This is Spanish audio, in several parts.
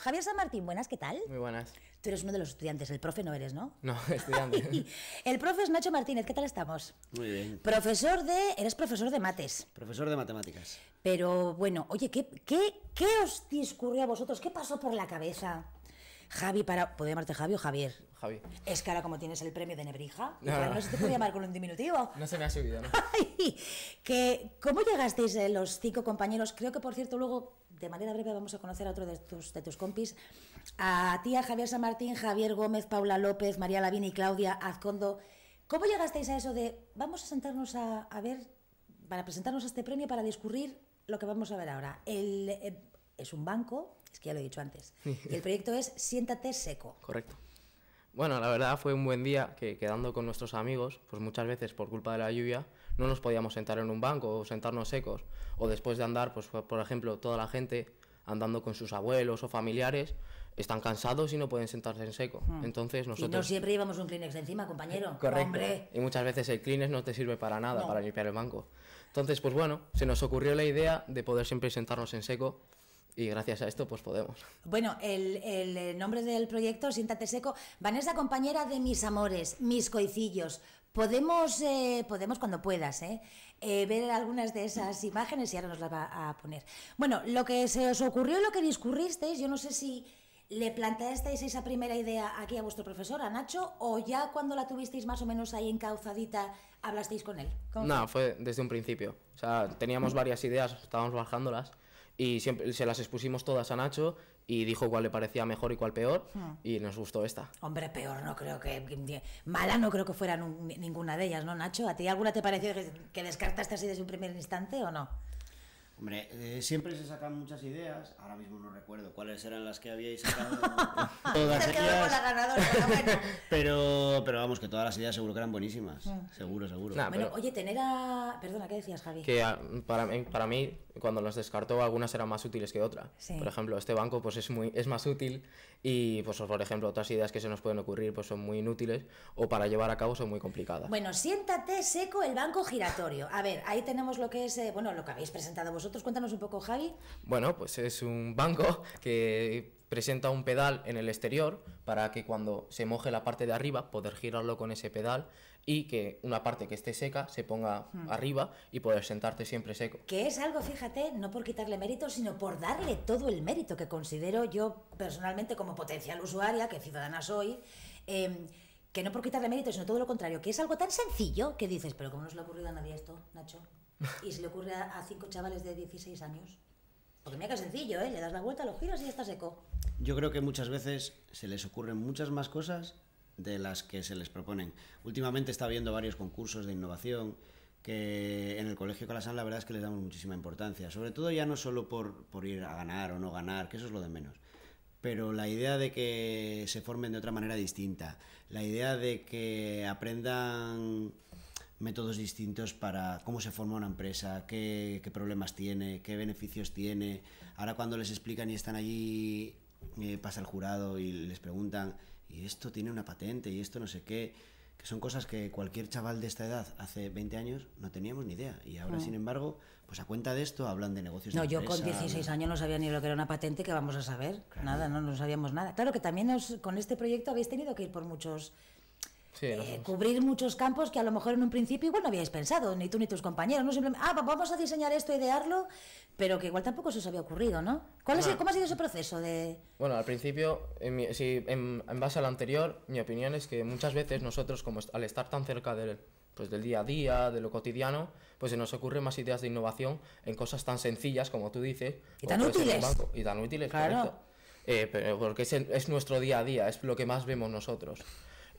Javier San Martín, buenas, ¿qué tal? Muy buenas. Tú eres uno de los estudiantes, el profe no eres, ¿no? No, estudiante. el profe es Nacho Martínez, ¿qué tal estamos? Muy bien. Profesor de. Eres profesor de mates. Profesor de matemáticas. Pero bueno, oye, ¿qué, qué, os discurrió a vosotros? ¿Qué pasó por la cabeza? Javi para. ¿Puedo llamarte Javi o Javier? Javi. Es que ahora como tienes el premio de Nebrija, no, sé si te puede llamar con un diminutivo. No se me ha subido, ¿no? que, ¿Cómo llegasteis eh, los cinco compañeros? Creo que por cierto luego de manera breve vamos a conocer a otro de tus, de tus compis, a tía Javier San Martín, Javier Gómez, Paula López, María Lavín y Claudia Azcondo. ¿Cómo llegasteis a eso de vamos a sentarnos a, ver, para presentarnos a este premio, para discurrir lo que vamos a ver ahora? Eh, es un banco, es que ya lo he dicho antes, y el proyecto es Siéntate Seco. Correcto. Bueno, la verdad fue un buen día que quedando con nuestros amigos, pues muchas veces por culpa de la lluvia, no nos podíamos sentar en un banco o sentarnos secos. O después de andar, pues por ejemplo, toda la gente andando con sus abuelos o familiares, están cansados y no pueden sentarse en seco. Hmm. Entonces nosotros... Y no siempre llevamos un Kleenex encima, compañero. Eh, correcto. Y muchas veces el Kleenex no te sirve para nada, para limpiar el banco. Entonces, pues bueno, se nos ocurrió la idea de poder siempre sentarnos en seco y gracias a esto, pues podemos. Bueno, el, el, nombre del proyecto, Siéntate Seco, Vanessa, compañera de mis amores, mis coicillos, Podemos, eh, podemos cuando puedas, eh, eh, ver algunas de esas imágenes y ahora nos las va a poner. Bueno, lo que se os ocurrió, lo que discurristeis, yo no sé si le planteasteis esa primera idea aquí a vuestro profesor, a Nacho, o ya cuando la tuvisteis más o menos ahí encauzadita, hablasteis con él. No, fue desde un principio. O sea, teníamos varias ideas, estábamos bajándolas y siempre se las expusimos todas a Nacho y dijo cuál le parecía mejor y cuál peor hmm. y nos gustó esta. Hombre, peor no creo que mala no creo que fuera ninguna de ellas, ¿no, Nacho? ¿A ti alguna te pareció que, que descartaste así desde un primer instante o no? Hombre, eh, siempre se sacan muchas ideas. Ahora mismo no recuerdo cuáles eran las que habíais sacado. todas pero, pero, vamos, que todas las ideas seguro que eran buenísimas. Mm. Seguro, seguro. bueno, oye, tener a. Perdona, ¿qué decías, Javi? Que para, para mí, cuando las descartó, algunas eran más útiles que otras. Por ejemplo, este banco pues es, muy, es más útil y, pues, por ejemplo, otras ideas que se nos pueden ocurrir pues son muy inútiles o para llevar a cabo son muy complicadas. Bueno, siéntate seco el banco giratorio. A ver, ahí tenemos lo que es, eh, bueno, lo que habéis presentado vosotros Cuéntanos un poco, Javi. Bueno, pues es un banco que presenta un pedal en el exterior para que cuando se moje la parte de arriba poder girarlo con ese pedal y que una parte que esté seca se ponga hmm. arriba y poder sentarte siempre seco. Que es algo, fíjate, no por quitarle mérito, sino por darle todo el mérito que considero yo personalmente como potencial usuaria, que ciudadana soy. Em, que no por quitarle mérito, sino todo lo contrario, que es algo tan sencillo que dices, pero ¿cómo no se le ha ocurrido a nadie esto, Nacho? Y se le ocurre a, cinco chavales de 16 años. Porque mira que sencillo, ¿eh? Le das la vuelta, lo giras y ya está seco. Yo creo que muchas veces se les ocurren muchas más cosas de las que se les proponen. Últimamente está habiendo varios concursos de innovación que en el Colegio Calasán la verdad es que les damos muchísima importancia, sobre todo ya no solo por, por ir a ganar o no ganar, que eso es lo de menos, pero la idea de que se formen de otra manera distinta, la idea de que aprendan métodos distintos para cómo se forma una empresa, qué, problemas tiene, qué beneficios tiene. Ahora cuando les explican y están allí, eh, pasa el jurado y les preguntan, y esto tiene una patente, y esto no sé qué, que son cosas que cualquier chaval de esta edad hace 20 años no teníamos ni idea. Y ahora, mm. sin embargo, pues a cuenta de esto hablan de negocios. No, yo con 16 años no sabía ni lo que era una patente, que vamos a saber. Nada, no, no sabíamos nada. Claro que también con este proyecto habéis tenido que ir por muchos Sí, eh, cubrir muchos campos que a lo mejor en un principio igual no habíais pensado, ni tú ni tus compañeros, no simplemente, ah, vamos a diseñar esto, idearlo, pero que igual tampoco se os había ocurrido, ¿no? ¿Cuál ¿Cómo ha sido ese proceso de...? Bueno, al principio, en, en, base a lo anterior, mi opinión es que muchas veces nosotros, como al estar tan cerca del, pues, del día a día, de lo cotidiano, pues se nos ocurren más ideas de innovación en cosas tan sencillas, como tú dices. Y tan útiles. y tan útiles, claro. Eh, porque es, es nuestro día a día, es lo que más vemos nosotros.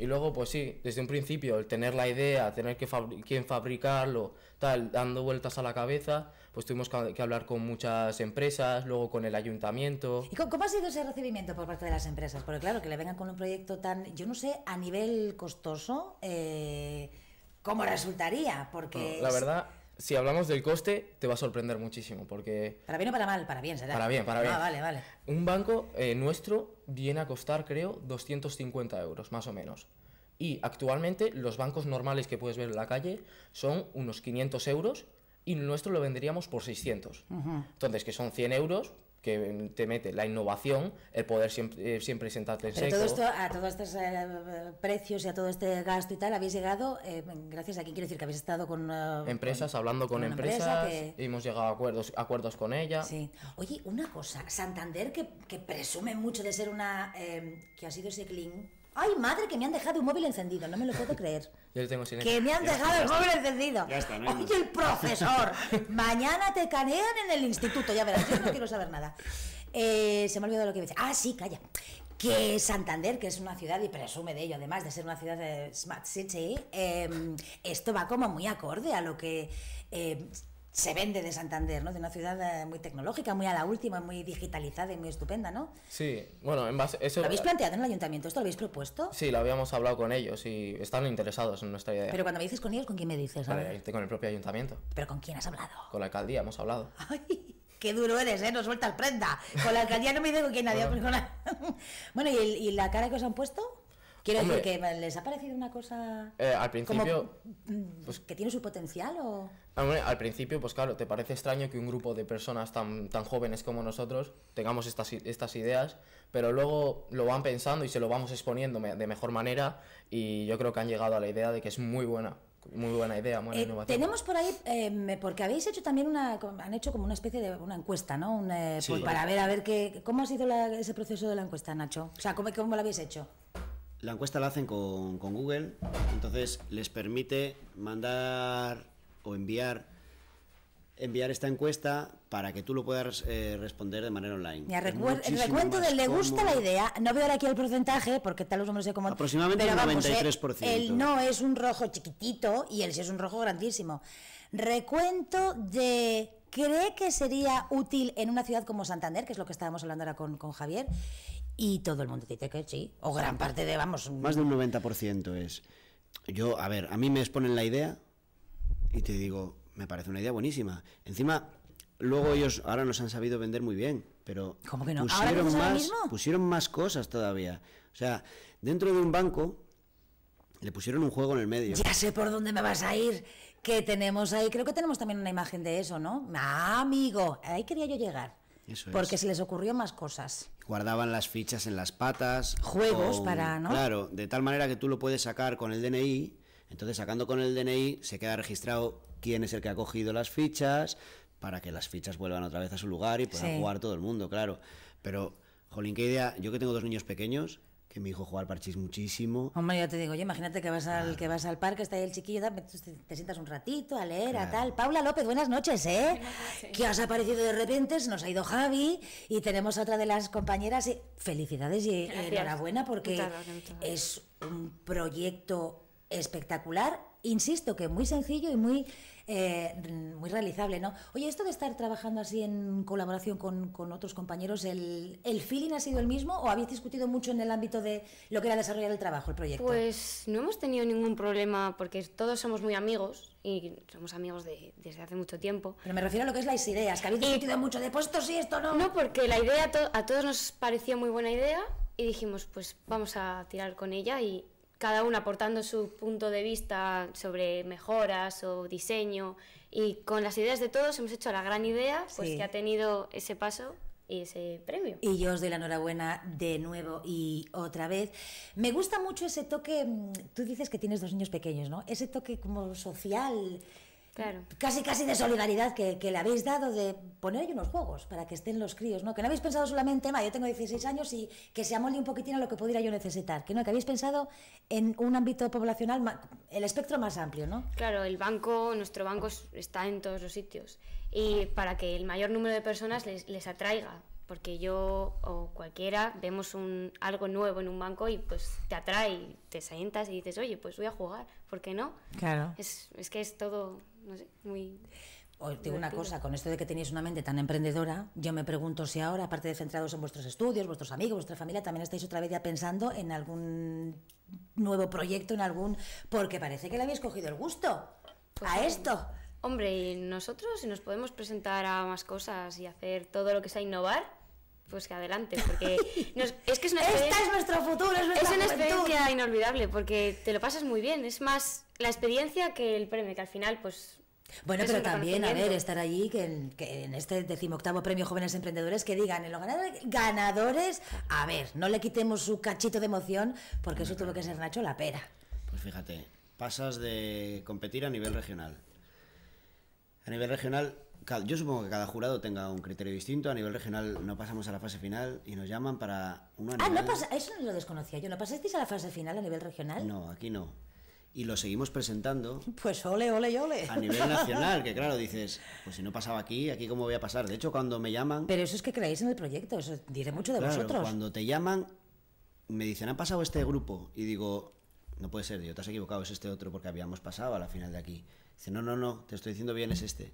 Y luego, pues sí, desde un principio, el tener la idea, tener que fabricarlo, tal, dando vueltas a la cabeza, pues tuvimos que, hablar con muchas empresas, luego con el ayuntamiento. ¿Y cómo ha sido ese recibimiento por parte de las empresas? Porque claro, que le vengan con un proyecto tan, yo no sé, a nivel costoso, eh, ¿cómo resultaría? Porque... la verdad si hablamos del coste, te va a sorprender muchísimo, porque... Para bien o para mal, para bien, será. Para bien, para ah, bien. vale, vale. Un banco eh, nuestro viene a costar, creo, 250 euros, más o menos. Y actualmente los bancos normales que puedes ver en la calle son unos 500 euros y nuestro lo venderíamos por 600. Entonces, que son 100 euros, que te mete la innovación, el poder siempre, eh, siempre sentarte en Todo esto, a todos estos eh, precios y a todo este gasto y tal, habéis llegado, eh, gracias a quién quiero decir que habéis estado con... empresas, hablando con, empresas, hemos llegado a acuerdos, acuerdos con ella. Sí. Oye, una cosa, Santander, que, que presume mucho de ser una... que ha sido ese clean Ay, madre, que me han dejado un móvil encendido, no me lo puedo creer. Yo lo tengo silencio. Que me han dejado el móvil encendido. Ya Oye, el profesor, mañana te canean en el instituto, ya verás, yo no quiero saber nada. Eh, se me ha olvidado lo que dice. Ah, sí, calla. Que Santander, que es una ciudad y presume de ello, además de ser una ciudad de eh, Smart City, em, esto va como muy acorde a lo que em, se vende de Santander, ¿no? De una ciudad eh, muy tecnológica, muy a la última, muy digitalizada y muy estupenda, ¿no? Sí, bueno, en base eso ¿Lo habéis eh, planteado en el ayuntamiento? ¿Esto lo habéis propuesto? Sí, lo habíamos hablado con ellos y están interesados en nuestra idea. Pero cuando me dices con ellos, ¿con quién me dices? Este, con el propio ayuntamiento. ¿Pero con quién has hablado? Con la alcaldía hemos hablado. Ay, qué duro eres, ¿eh? No sueltas prenda. Con la alcaldía no me digo quién nadie. Bueno, bueno ¿y, la cara que os han puesto? Quiero decir que les ha parecido una cosa. Eh, al principio. pues, mm, ¿Que tiene su potencial o.? Ah, al principio, pues claro, te parece extraño que un grupo de personas tan, tan jóvenes como nosotros tengamos estas, estas ideas, pero luego lo van pensando y se lo vamos exponiendo de mejor manera y yo creo que han llegado a la idea de que es muy buena. Muy buena idea, buena eh, Tenemos por ahí, eh, porque habéis hecho también una, han hecho como una especie de una encuesta, ¿no? Eh, pues para ver, a ver qué, cómo has hecho ese proceso de la encuesta, Nacho. O sea, ¿cómo, cómo la habéis hecho? La encuesta la hacen con, con Google, entonces les permite mandar o enviar enviar esta encuesta para que tú lo puedas eh, responder de manera online. recuento de le gusta la idea, no veo ahora aquí el porcentaje porque tal vez no sé cómo... Aproximadamente el 93%. Eh, el no es un rojo chiquitito y el sí es un rojo grandísimo. Recuento de... ¿Cree que sería útil en una ciudad como Santander, que es lo que estábamos hablando ahora con, con Javier? Y todo el mundo dice que sí, o gran parte de, vamos... Más de un 90% mm. es. Yo, a ver, a mí me exponen la idea, y te digo, me parece una idea buenísima. Encima, luego ellos ahora nos han sabido vender muy bien, pero pusieron, más, cosas todavía. O sea, dentro de un banco le pusieron un juego en el medio. Ya sé por dónde me vas a ir. que tenemos ahí? Creo que tenemos también una imagen de eso, ¿no? Ah, amigo, ahí quería yo llegar. porque se les ocurrió más cosas. Guardaban las fichas en las patas. Juegos para, ¿no? Claro, de tal manera que tú lo puedes sacar con el DNI entonces, sacando con el DNI, se queda registrado quién es el que ha cogido las fichas para que las fichas vuelvan otra vez a su lugar y pueda jugar todo el mundo, claro. Pero, jolín, qué idea. Yo que tengo dos niños pequeños, que mi hijo juega al parchís muchísimo. Hombre, yo te digo, oye, imagínate que vas al, que vas al parque, está ahí el chiquillo, pues, te, sientas un ratito a leer, a tal. Paula López, buenas noches, ¿eh? ¿Qué Que has aparecido de repente, nos ha ido Javi y tenemos otra de las compañeras. Felicidades y enhorabuena porque es un proyecto espectacular, insisto que muy sencillo y muy, eh, muy realizable, ¿no? Oye, esto de estar trabajando así en colaboración con, otros compañeros, ¿el, feeling ha sido el mismo o habéis discutido mucho en el ámbito de lo que era desarrollar el trabajo, el proyecto? Pues no hemos tenido ningún problema porque todos somos muy amigos y somos amigos desde hace mucho tiempo. Pero me refiero a lo que es las ideas, que habéis discutido mucho de pues esto sí, esto no. No, porque la idea a todos nos parecía muy buena idea y dijimos pues vamos a tirar con ella y cada uno aportando su punto de vista sobre mejoras o diseño y con las ideas de todos hemos hecho la gran idea pues que ha tenido ese paso y ese premio. Y yo os doy la enhorabuena de nuevo y otra vez. Me gusta mucho ese toque, mm, tú dices que tienes dos niños pequeños, ¿no? Ese toque como social Casi, casi de solidaridad que, que, le habéis dado de poner ahí unos juegos para que estén los críos, ¿no? Que no habéis pensado solamente, ma, yo tengo 16 años y que se amolde un poquitín a lo que pudiera yo necesitar, que no, que habéis pensado en un ámbito poblacional, el espectro más amplio, ¿no? Claro, el banco, nuestro banco está en todos los sitios y para que el mayor número de personas les, les atraiga, porque yo o cualquiera vemos un, algo nuevo en un banco y pues te atrae, te sientas y dices, oye, pues voy a jugar, ¿por qué no? Claro. Es, es que es todo no sé, muy... digo una cosa, con esto de que tenéis una mente tan emprendedora, yo me pregunto si ahora, aparte de centrados en vuestros estudios, vuestros amigos, vuestra familia, también estáis otra vez ya pensando en algún nuevo proyecto, en algún... Porque parece que le habéis cogido el gusto pues a esto. Hombre, nosotros si nos podemos presentar a más cosas y hacer todo lo que sea innovar, pues que adelante, porque es que es una experiencia... Esta es nuestro futuro, es Es una experiencia inolvidable, porque te lo pasas muy bien, es más la experiencia que el premio, que al final pues... Bueno, pero también, a ver, estar allí, que en, este decimoctavo premio Jóvenes Emprendedores, que digan, en los ganadores, a ver, no le quitemos su cachito de emoción, porque eso tuvo que ser Nacho la pera. Pues fíjate, pasas de competir a nivel regional. A nivel regional yo supongo que cada jurado tenga un criterio distinto. A nivel regional no pasamos a la fase final y nos llaman para un Ah, no pasa, eso no lo desconocía yo. ¿No pasasteis a la fase final a nivel regional? No, aquí no. Y lo seguimos presentando. Pues ole, ole, ole. A nivel nacional, que claro, dices, pues si no pasaba aquí, aquí cómo voy a pasar. De hecho, cuando me llaman. Pero eso es que creéis en el proyecto, eso dice mucho de vosotros. Cuando te llaman, me dicen, ha pasado este grupo. Y digo, no puede ser, yo te has equivocado, es este otro, porque habíamos pasado a la final de aquí. Dice, no, no, no, te estoy diciendo bien, es este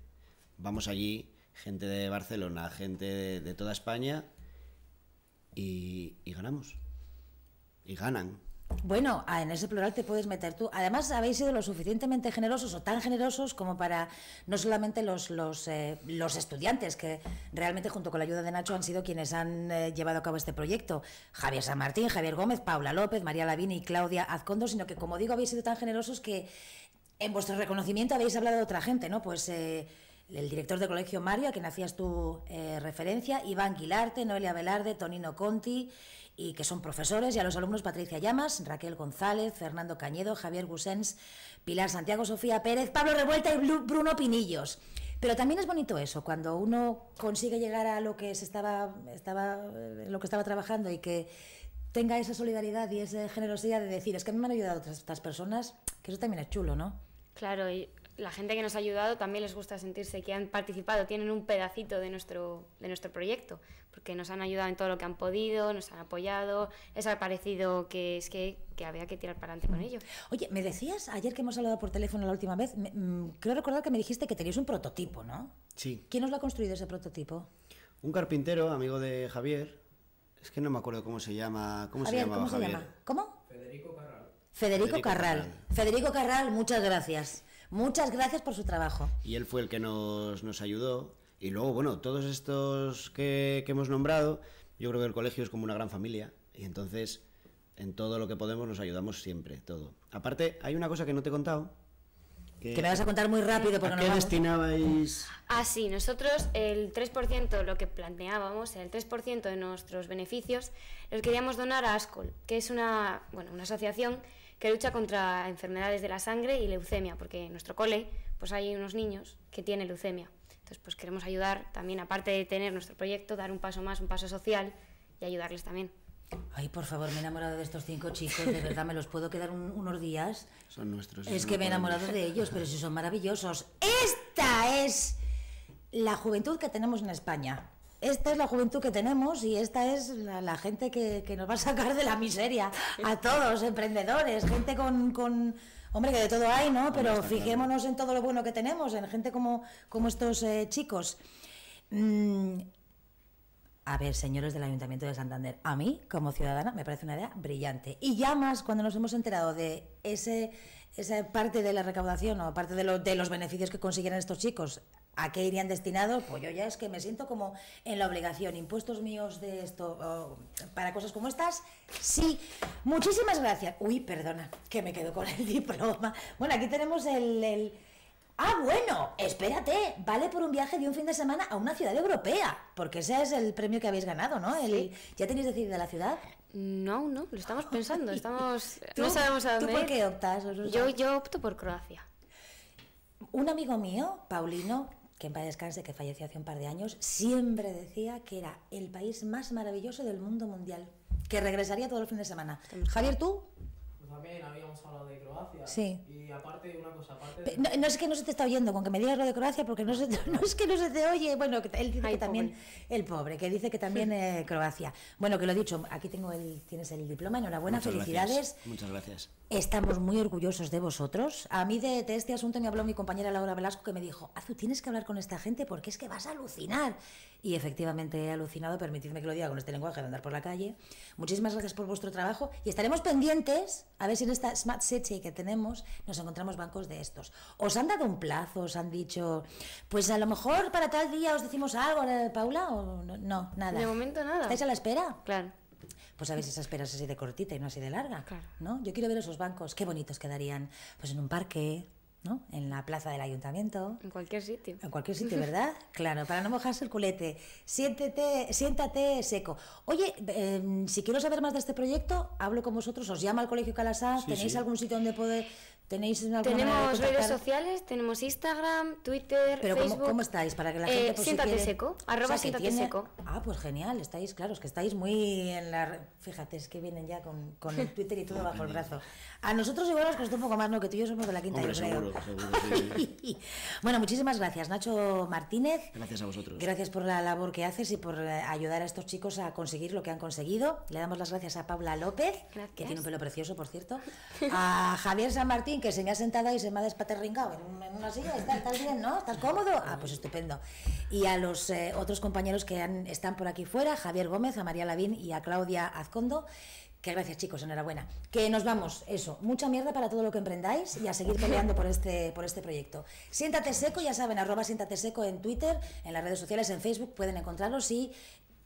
vamos allí, gente de Barcelona, gente de, toda España, y, ganamos. Y ganan. Bueno, ah, en ese plural te puedes meter tú. Además, habéis sido lo suficientemente generosos o tan generosos como para no solamente los, los, eh, estudiantes, que realmente junto con la ayuda de Nacho han sido quienes han eh, llevado a cabo este proyecto, Javier San Martín, Javier Gómez, Paula López, María Lavini y Claudia Azcondo, sino que, como digo, habéis sido tan generosos que en vuestro reconocimiento habéis hablado de otra gente, ¿no? Pues... Eh, el director de Colegio Mario, a quien hacías tu eh, referencia, Iván Guilarte, Noelia Velarde, Tonino Conti, y que son profesores, y a los alumnos Patricia Llamas, Raquel González, Fernando Cañedo, Javier Gusens, Pilar Santiago, Sofía Pérez, Pablo Revuelta y Bruno Pinillos. Pero también es bonito eso, cuando uno consigue llegar a lo que se estaba, estaba, lo que estaba trabajando y que tenga esa solidaridad y esa generosidad de decir, es que me han ayudado otras, estas personas, que eso también es chulo, ¿no? Claro, la gente que nos ha ayudado también les gusta sentirse que han participado, tienen un pedacito de nuestro, de nuestro proyecto, porque nos han ayudado en todo lo que han podido, nos han apoyado, es ha parecido que es que, había que tirar para adelante con ellos. Oye, me decías ayer que hemos hablado por teléfono la última vez, Quiero mm, creo recordar que me dijiste que tenías un prototipo, ¿no? Sí. ¿Quién os lo ha construido ese prototipo? Un carpintero, amigo de Javier, es que no me acuerdo cómo se llama. ¿Cómo Javier, se llama? ¿Cómo? Se llama? ¿Cómo? Federico Carral. Federico, Carral. Federico Carral, muchas gracias. Muchas gracias por su trabajo. Y él fue el que nos, nos ayudó. Y luego, bueno, todos estos que, hemos nombrado, yo creo que el colegio es como una gran familia. Y entonces, en todo lo que podemos, nos ayudamos siempre, todo. Aparte, hay una cosa que no te he contado, que, me vas a contar muy rápido porque qué destinabais? Ah, sí, nosotros el 3%, lo que planteábamos, el 3% de nuestros beneficios, los queríamos donar a ASCOL, que es una, bueno, una asociación que lucha contra enfermedades de la sangre y leucemia, porque en nuestro cole pues hay unos niños que tienen leucemia. Entonces, pues queremos ayudar también, aparte de tener nuestro proyecto, dar un paso más, un paso social y ayudarles también. Ay, por favor, me he enamorado de estos cinco chicos, de verdad, me los puedo quedar unos días. Son nuestros. Es que me he enamorado de ellos, pero si son maravillosos. Esta es la juventud que tenemos en España esta es la juventud que tenemos y esta es la, gente que, nos va a sacar de la miseria. A todos, emprendedores, gente con, con... Hombre, que de todo hay, ¿no? Pero fijémonos en todo lo bueno que tenemos, en gente como, como estos eh, chicos. Mm, a ver, señores del Ayuntamiento de Santander, a mí, como ciudadana, me parece una idea brillante. Y ya más cuando nos hemos enterado de ese, esa parte de la recaudación o parte de, lo, de los beneficios que consiguieran estos chicos, a qué irían destinados, pues yo ya es que me siento como en la obligación. Impuestos míos de esto, para cosas como estas, sí. Muchísimas gracias. Uy, perdona, que me quedo con el diploma. Bueno, aquí tenemos el Ah, bueno, espérate, vale por un viaje de un fin de semana a una ciudad europea, porque ese es el premio que habéis ganado, ¿no? ¿Ya tenéis decidida la ciudad? No, no, lo estamos pensando, estamos, no sabemos a dónde. ¿Tú por qué optas? Yo, yo opto por Croacia. Un amigo mío, Paulino, que en paz descanse, que falleció hace un par de años, siempre decía que era el país más maravilloso del mundo mundial, que regresaría todos los fines de semana. Javier, ¿tú? Pues también habíamos hablado de Croacia. Sí. Y aparte, una cosa, aparte. No, es que no se te está oyendo, con que me digas lo de Croacia, porque no, es que no se te oye. Bueno, él dice que también. El pobre, que dice que también eh, Croacia. Bueno, que lo he dicho, aquí tengo el, tienes el diploma, enhorabuena, felicidades. Muchas gracias. Estamos muy orgullosos de vosotros. A mí de, este asunto me habló mi compañera Laura Velasco, que me dijo: Azu, tienes que hablar con esta gente porque es que vas a alucinar. Y efectivamente he alucinado, permitidme que lo diga con este lenguaje de andar por la calle. Muchísimas gracias por vuestro trabajo y estaremos pendientes a ver si en esta Smart City que tenemos nos encontramos bancos de estos. ¿Os han dado un plazo? ¿Os han dicho, pues a lo mejor para tal día os decimos algo, eh, Paula? ¿O no, nada? De momento nada. ¿Estáis a la espera? Claro. Pues a ver si esa espera es así de cortita y no así de larga. Claro. ¿no? Yo quiero ver esos bancos, qué bonitos quedarían. Pues en un parque, en la plaza del ayuntamiento. En cualquier sitio. En cualquier sitio, ¿verdad? claro, para no mojarse el culete. Siéntete, siéntate seco. Oye, em, si quiero saber más de este proyecto, hablo con vosotros, os llama al Colegio Calazán, ¿tenéis algún sitio donde poder ¿Tenéis Tenemos redes sociales, tenemos Instagram, Twitter, Pero Facebook. ¿cómo, ¿cómo estáis? Para que la eh, gente... pues, siéntate seco, arroba siéntate seco. Ah, pues genial, estáis, claros, que estáis muy en la... Fíjate, es que vienen ya con, con el Twitter y todo bajo el brazo. A nosotros igual nos costó un poco más, ¿no? Que tú y yo somos de la quinta, Hombre, bueno, muchísimas gracias, Nacho Martínez. Gracias a vosotros. Gracias por la labor que haces y por eh, ayudar a estos chicos a conseguir lo que han conseguido. Le damos las gracias a Paula López, que tiene un pelo precioso, por cierto. A Javier San Martín que se me ha sentado y se me ha despaterringado en una silla, ¿estás, bien, no? ¿Estás cómodo? Ah, pues estupendo. Y a los eh, otros compañeros que están por aquí fuera, Javier Gómez, a María Lavín y a Claudia Azcondo, que gracias chicos, enhorabuena. Que nos vamos, eso, mucha mierda para todo lo que emprendáis y a seguir peleando por este, por este proyecto. Siéntate seco, ya saben, arroba siéntate seco en Twitter, en las redes sociales, en Facebook, pueden encontrarlos y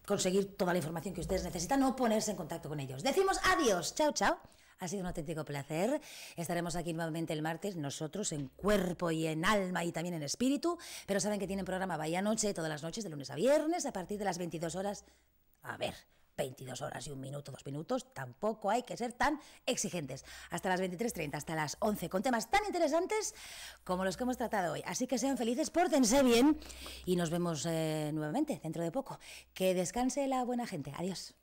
conseguir toda la información que ustedes necesitan o ponerse en contacto con ellos. Decimos adiós, chao, chao. Ha sido un auténtico placer. Estaremos aquí nuevamente el martes, nosotros en cuerpo y en alma y también en espíritu. Pero saben que tienen programa Bahía Noche todas las noches, de lunes a viernes, a partir de las 22 horas. A ver, 22 horas y un minuto, dos minutos, tampoco hay que ser tan exigentes. Hasta las 23.30, hasta las 11, con temas tan interesantes como los que hemos tratado hoy. Así que sean felices, pórtense bien y nos vemos eh, nuevamente dentro de poco. Que descanse la buena gente. Adiós.